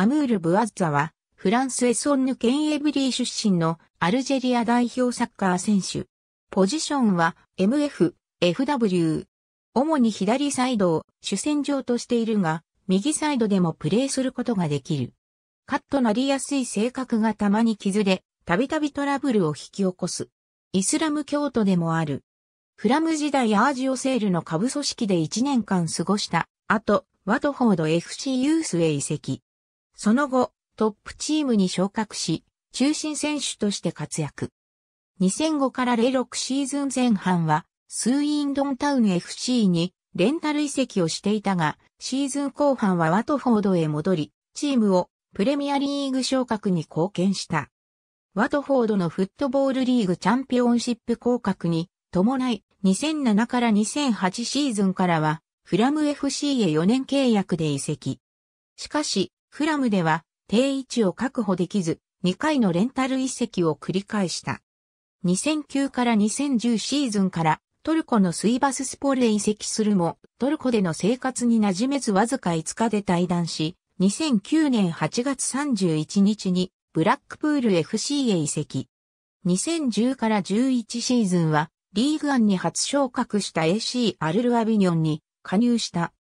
アムール・ブアッザは、フランス・エソンヌケン・エブリー出身のアルジェリア代表サッカー選手。ポジションは MF、FW。主に左サイドを主戦場としているが、右サイドでもプレーすることができる。カットなりやすい性格がたまに傷で、たびたびトラブルを引き起こす。イスラム教徒でもある。フラム時代アージオセールの下部組織で1年間過ごした後、ワトフォード FC ユースへ移籍。その後、トップチームに昇格し、中心選手として活躍。2005から06シーズン前半は、スーインドンタウン FC にレンタル移籍をしていたが、シーズン後半はワトフォードへ戻り、チームをプレミアリーグ昇格に貢献した。ワトフォードのフットボールリーグチャンピオンシップ降格に伴い、2007から2008シーズンからは、フラム FC へ4年契約で移籍。しかし、フラムでは定位置を確保できず、2回のレンタル移籍を繰り返した。2009から2010シーズンからトルコのスイバススポールへ移籍するも、トルコでの生活に馴染めずわずか5日で退団し、2009年8月31日にブラックプール FC へ移籍。2010から11シーズンはリーグンに初昇格した AC アルルアビニョンに加入した。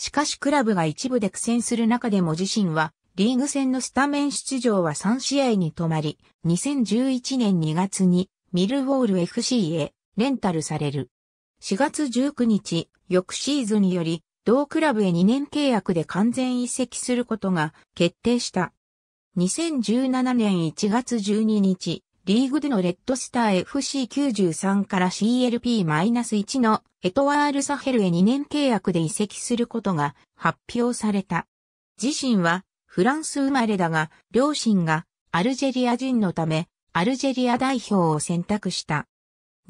しかしクラブが一部で苦戦する中でも自身は、リーグ戦のスタメン出場は3試合に止まり、2011年2月にミルウォール FC へレンタルされる。4月19日、翌シーズンにより、同クラブへ2年契約で完全移籍することが決定した。2017年1月12日、リーグでのレッドスター FC93 から CLP-1 のエトワール・サヘルへ2年契約で移籍することが発表された。自身はフランス生まれだが、両親がアルジェリア人のため、アルジェリア代表を選択した。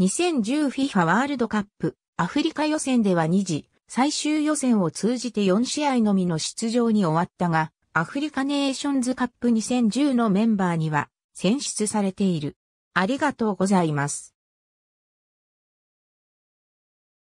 2010FIFA ワールドカップアフリカ予選では2次、最終予選を通じて4試合のみの出場に終わったが、アフリカネーションズカップ2010のメンバーには、選出されている。ありがとうございます。